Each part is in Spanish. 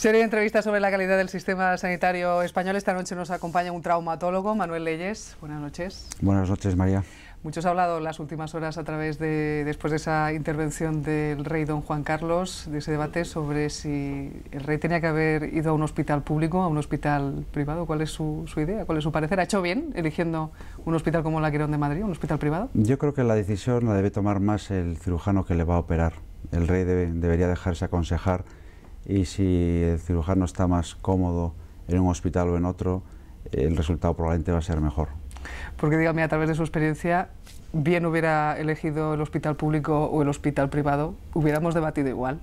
Serie de entrevistas sobre la calidad del sistema sanitario español. Esta noche nos acompaña un traumatólogo, Manuel Leyes. Buenas noches. Buenas noches, María. Muchos ha hablado en las últimas horas a través de, después de esa intervención del rey don Juan Carlos, de ese debate sobre si el rey tenía que haber ido a un hospital público, a un hospital privado. ¿Cuál es su, idea? ¿Cuál es su parecer? ¿Ha hecho bien eligiendo un hospital como la Quirón de Madrid, un hospital privado? Yo creo que la decisión la debe tomar más el cirujano que le va a operar. El rey debería dejarse aconsejar y si el cirujano está más cómodo en un hospital o en otro, el resultado probablemente va a ser mejor. Porque dígame, a través de su experiencia, bien hubiera elegido el hospital público o el hospital privado, hubiéramos debatido igual.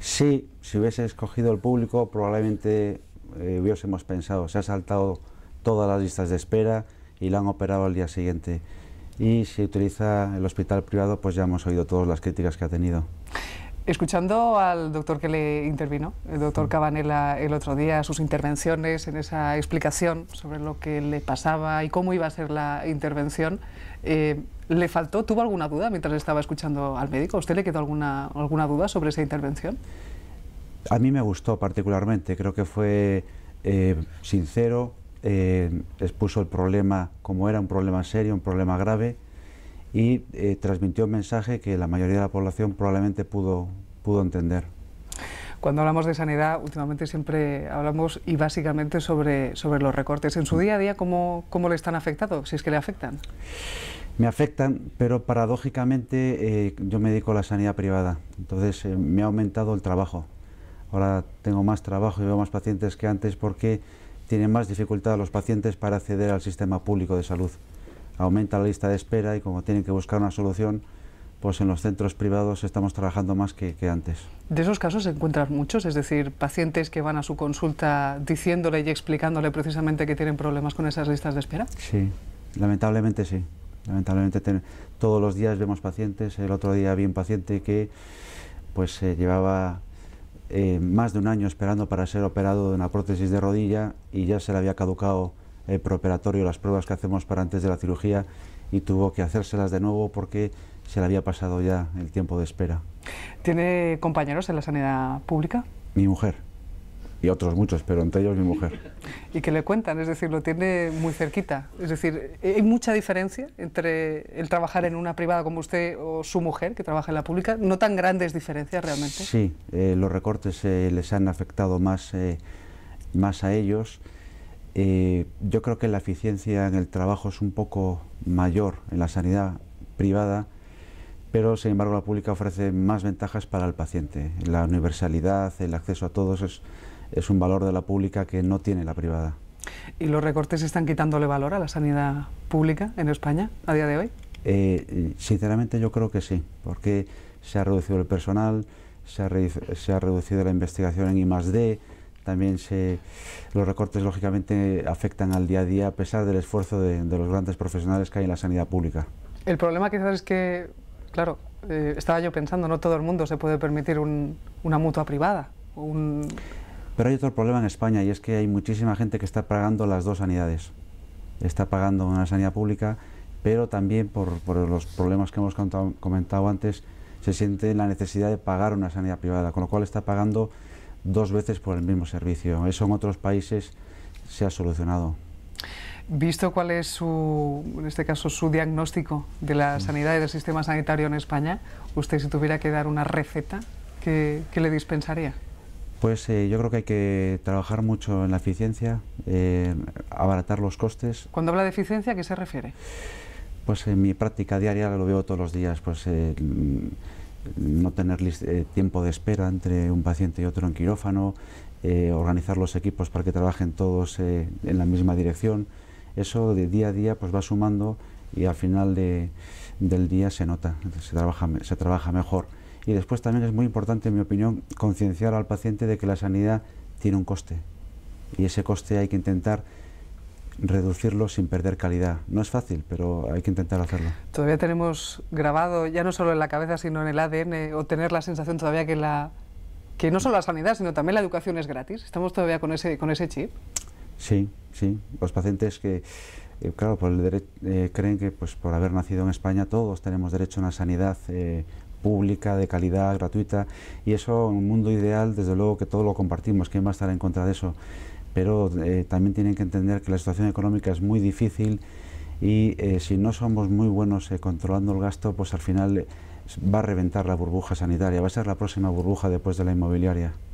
Sí, si hubiese escogido el público probablemente eh, hubiésemos pensado, se ha saltado todas las listas de espera y la han operado al día siguiente. Y si utiliza el hospital privado, pues ya hemos oído todas las críticas que ha tenido. Escuchando al doctor que le intervino, el doctor Cabanela, el otro día, sus intervenciones en esa explicación sobre lo que le pasaba y cómo iba a ser la intervención, eh, ¿le faltó, tuvo alguna duda mientras estaba escuchando al médico? usted le quedó alguna, alguna duda sobre esa intervención? A mí me gustó particularmente, creo que fue eh, sincero, eh, expuso el problema como era, un problema serio, un problema grave y eh, transmitió un mensaje que la mayoría de la población probablemente pudo, entender. Cuando hablamos de sanidad, últimamente siempre hablamos y básicamente sobre, los recortes. En su día a día, ¿cómo, le están afectando? Si es que le afectan. Me afectan, pero paradójicamente eh, yo me dedico a la sanidad privada, entonces eh, me ha aumentado el trabajo. Ahora tengo más trabajo y veo más pacientes que antes porque tienen más dificultad los pacientes para acceder al sistema público de salud aumenta la lista de espera y como tienen que buscar una solución, pues en los centros privados estamos trabajando más que, antes. ¿De esos casos se encuentran muchos? Es decir, pacientes que van a su consulta diciéndole y explicándole precisamente que tienen problemas con esas listas de espera. Sí, lamentablemente sí. Lamentablemente todos los días vemos pacientes. El otro día vi un paciente que pues eh, llevaba eh, más de un año esperando para ser operado de una prótesis de rodilla y ya se le había caducado eh, las pruebas que hacemos para antes de la cirugía y tuvo que hacérselas de nuevo porque se le había pasado ya el tiempo de espera. ¿Tiene compañeros en la sanidad pública? Mi mujer y otros muchos, pero entre ellos mi mujer. ¿Y que le cuentan? Es decir, lo tiene muy cerquita. Es decir, ¿hay mucha diferencia entre el trabajar en una privada como usted o su mujer, que trabaja en la pública? ¿No tan grandes diferencias realmente? Sí, eh, los recortes eh, les han afectado más, eh, más a ellos. Eh, yo creo que la eficiencia en el trabajo es un poco mayor en la sanidad privada, pero sin embargo la pública ofrece más ventajas para el paciente. La universalidad, el acceso a todos es, un valor de la pública que no tiene la privada. ¿Y los recortes están quitándole valor a la sanidad pública en España a día de hoy? Eh, sinceramente yo creo que sí, porque se ha reducido el personal, se ha, se ha reducido la investigación en I+.D., también se, los recortes, lógicamente, afectan al día a día, a pesar del esfuerzo de, los grandes profesionales que hay en la sanidad pública. El problema quizás es que, claro, eh, estaba yo pensando, no todo el mundo se puede permitir una mutua privada. Pero hay otro problema en España y es que hay muchísima gente que está pagando las dos sanidades. Está pagando una sanidad pública, pero también por, los problemas que hemos comentado antes, se siente la necesidad de pagar una sanidad privada, con lo cual está pagando dos veces por el mismo servicio. Eso en otros países se ha solucionado. Visto cuál es su, en este caso, su diagnóstico de la sanidad y del sistema sanitario en España, usted si tuviera que dar una receta, ¿qué, le dispensaría? Pues eh, yo creo que hay que trabajar mucho en la eficiencia, eh, abaratar los costes. Cuando habla de eficiencia, ¿a qué se refiere? Pues en mi práctica diaria lo veo todos los días, pues eh, no tener eh, tiempo de espera entre un paciente y otro en quirófano, eh, organizar los equipos para que trabajen todos eh, en la misma dirección, eso de día a día pues va sumando y al final del día se nota, se trabaja, se trabaja mejor. Y después también es muy importante, en mi opinión, concienciar al paciente de que la sanidad tiene un coste y ese coste hay que intentar reducirlo sin perder calidad. No es fácil, pero hay que intentar hacerlo. Todavía tenemos grabado, ya no solo en la cabeza, sino en el ADN, o tener la sensación todavía que, la, que no solo la sanidad, sino también la educación es gratis. ¿Estamos todavía con ese, con ese chip? Sí, sí. Los pacientes que, eh, claro, por el derecho eh, creen que pues, por haber nacido en España todos tenemos derecho a una sanidad eh, pública, de calidad, gratuita, y eso en un mundo ideal, desde luego que todo lo compartimos, ¿quién va a estar en contra de eso? pero eh, también tienen que entender que la situación económica es muy difícil y eh, si no somos muy buenos eh, controlando el gasto, pues al final va a reventar la burbuja sanitaria, va a ser la próxima burbuja después de la inmobiliaria.